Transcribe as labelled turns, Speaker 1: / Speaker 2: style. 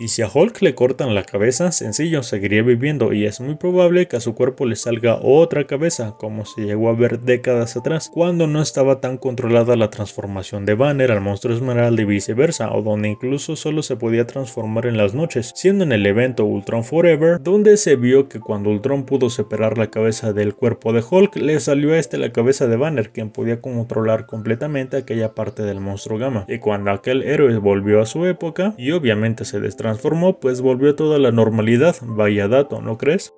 Speaker 1: Y si a Hulk le cortan la cabeza, sencillo, seguiría viviendo y es muy probable que a su cuerpo le salga otra cabeza, como se llegó a ver décadas atrás, cuando no estaba tan controlada la transformación de Banner al monstruo esmeralda y viceversa, o donde incluso solo se podía transformar en las noches, siendo en el evento Ultron Forever, donde se vio que cuando Ultron pudo separar la cabeza del cuerpo de Hulk, le salió a este la cabeza de Banner, quien podía controlar completamente aquella parte del monstruo Gamma. Y cuando aquel héroe volvió a su época, y obviamente se destruyó transformó, pues volvió toda la normalidad, vaya dato, ¿no crees?